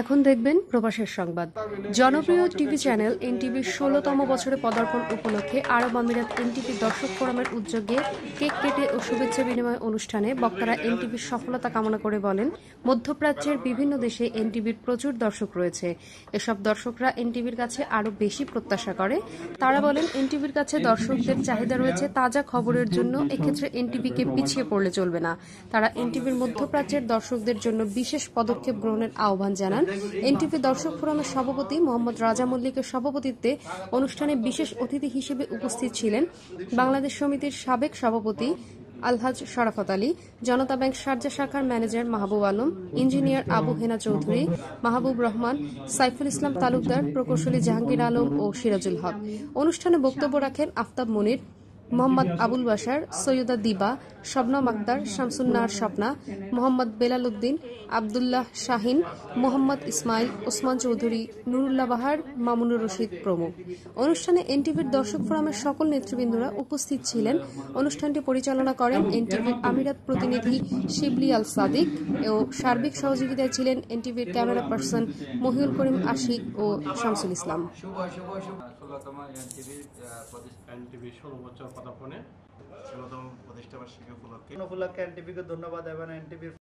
এখন দেখবেন প্রবাসের সংবাদ জনপ্রিয় টিভি চ্যানেল এনটিভি ষোলোতম বছরে পদার্পণ উপলক্ষে আরব আমিরাত এনটিভি দর্শক ফোরামের উদ্যোগে কেক কেটে শুভেচ্ছা বিনিময় অনুষ্ঠানে বক্তারা এনটিভির সফলতা কামনা করে বলেন মধ্যপ্রাচ্যের বিভিন্ন দেশে এনটিভির প্রচুর দর্শক রয়েছে এসব দর্শকরা এনটিভির কাছে আরও বেশি প্রত্যাশা করে তারা বলেন এনটিভির কাছে দর্শকদের চাহিদা রয়েছে তাজা খবরের জন্য এক্ষেত্রে এনটিভিকে পিছিয়ে পড়লে চলবে না তারা এনটিভির মধ্যপ্রাচ্যের দর্শকদের জন্য বিশেষ পদক্ষেপ গ্রহণের আহ্বান জানান এনটিভি দর্শক ফোরামের সভাপতি মোহাম্মদ রাজা মল্লিকের সভাপতিত্বে অনুষ্ঠানে বিশেষ অতিথি হিসেবে উপস্থিত ছিলেন বাংলাদেশ সমিতির সাবেক সভাপতি আলহাজ শরাফত আলী জনতা ব্যাংক সার্জা শাখার ম্যানেজার মাহবুব আলম ইঞ্জিনিয়ার আবু হেনা চৌধুরী মাহবুব রহমান সাইফুল ইসলাম তালুকদার প্রকৌশলী জাহাঙ্গীর আলম ও সিরাজুল হক অনুষ্ঠানে বক্তব্য রাখেন আফতাব মনির মোহাম্মদ আবুল বাসার সৈয়দা দিবা শবনম আক্তার শামসুন্নার স্বপ্না মোহাম্মদ বেলাল উদ্দিন আবদুল্লাহ শাহিন মোহাম্মদ ইসমাইল ওসমান চৌধুরী নুরুল্লাহ বাহার মামুনুর রশিদ প্রমুখ অনুষ্ঠানে এনটিভির দর্শক ফোরামের সকল নেতৃবৃন্দরা উপস্থিত ছিলেন অনুষ্ঠানটি পরিচালনা করেন এনটিভির আমিরাত প্রতিনিধি শিবলি আল সাদিক ও সার্বিক সহযোগিতায় ছিলেন এনটিভির ক্যামেরা পার্সন মহিউল করিম আশিক ও শামসুল ইসলাম পদার্পণে ফোনে ষোলতম প্রতিষ্ঠাবার্ষিকী উপলক্ষে উপলক্ষে এনটিভিকে ধন্যবাদ এবং এনটিভির